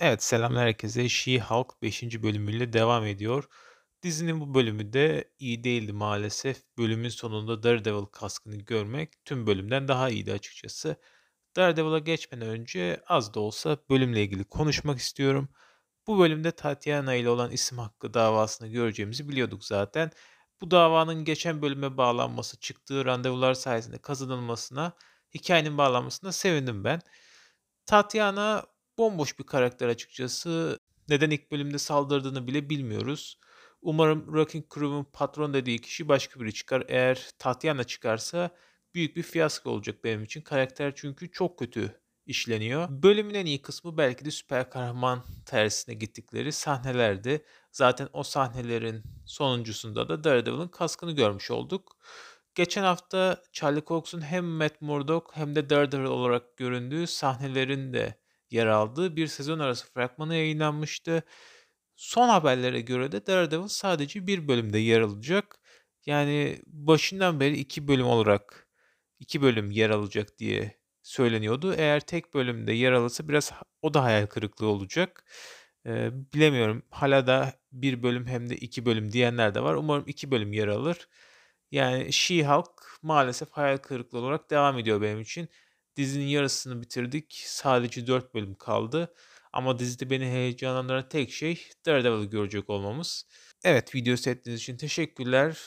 Evet selamlar herkese. She-Hulk 5. bölümüyle devam ediyor. Dizinin bu bölümü de iyi değildi maalesef. Bölümün sonunda Daredevil kaskını görmek tüm bölümden daha iyiydi açıkçası. Daredevil'a geçmeden önce az da olsa bölümle ilgili konuşmak istiyorum. Bu bölümde Tatiana ile olan isim hakkı davasını göreceğimizi biliyorduk zaten. Bu davanın geçen bölüme bağlanması, çıktığı randevular sayesinde kazanılmasına, hikayenin bağlanmasına sevindim ben. Tatiana bomboş bir karakter açıkçası. Neden ilk bölümde saldırdığını bile bilmiyoruz. Umarım Rocking Crew'un patron dediği kişi başka biri çıkar. Eğer Tatiana çıkarsa büyük bir fiyasko olacak benim için. Karakter çünkü çok kötü işleniyor. Bölümün en iyi kısmı belki de süper kahraman tersine gittikleri sahnelerdi. Zaten o sahnelerin sonuncusunda da Daredevil'ın kaskını görmüş olduk. Geçen hafta Charlie Cox'un hem Matt Murdock hem de Daredevil olarak göründüğü sahnelerin de yer aldığı bir sezon arası fragmanı yayınlanmıştı. Son haberlere göre de Daredevil sadece bir bölümde yer alacak. Yani başından beri iki bölüm olarak iki bölüm yer alacak diye söyleniyordu. Eğer tek bölümde yer alırsa biraz o da hayal kırıklığı olacak. Ee, bilemiyorum. Hala da bir bölüm hem de iki bölüm diyenler de var. Umarım iki bölüm yer alır. Yani She-Hulk maalesef hayal kırıklığı olarak devam ediyor benim için. Dizinin yarısını bitirdik. Sadece 4 bölüm kaldı. Ama dizide beni heyecanlandıran tek şey Daredevil'ı görecek olmamız. Evet video seyrettiğiniz için teşekkürler.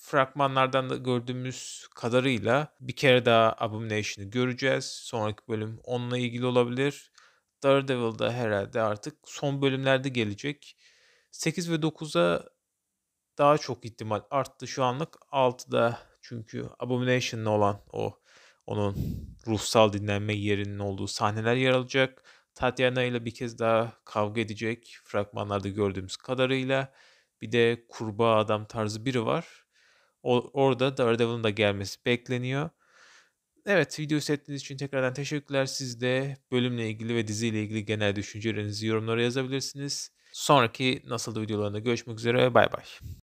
Fragmanlardan da gördüğümüz kadarıyla bir kere daha Abomination'ı göreceğiz. Sonraki bölüm onunla ilgili olabilir. Daredevil da herhalde artık son bölümlerde gelecek. 8 ve 9'a daha çok ihtimal arttı şu anlık. 6'da çünkü Abomination'la olan o onun ruhsal dinlenme yerinin olduğu sahneler yer alacak. Tatiana ile bir kez daha kavga edecek fragmanlarda gördüğümüz kadarıyla. Bir de kurbağa adam tarzı biri var. O, orada Daredevil'ın da gelmesi bekleniyor. Evet video seyrettiğiniz için tekrardan teşekkürler. Siz de bölümle ilgili ve diziyle ilgili genel düşüncelerinizi yorumlara yazabilirsiniz. Sonraki nasıl videolarında görüşmek üzere. Bay bay.